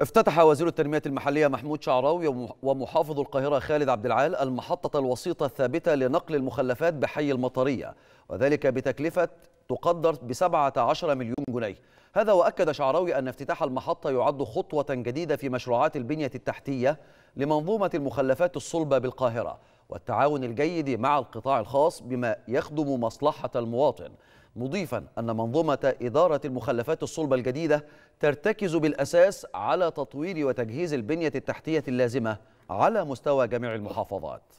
افتتح وزير التنمية المحلية محمود شعراوي ومحافظ القاهرة خالد عبد العال المحطة الوسيطة الثابتة لنقل المخلفات بحي المطرية وذلك بتكلفة تقدر ب 17 مليون جنيه هذا وأكد شعراوي أن افتتاح المحطة يعد خطوة جديدة في مشروعات البنية التحتية لمنظومة المخلفات الصلبة بالقاهرة والتعاون الجيد مع القطاع الخاص بما يخدم مصلحة المواطن مضيفا أن منظومة إدارة المخلفات الصلبة الجديدة ترتكز بالأساس على تطوير وتجهيز البنية التحتية اللازمة على مستوى جميع المحافظات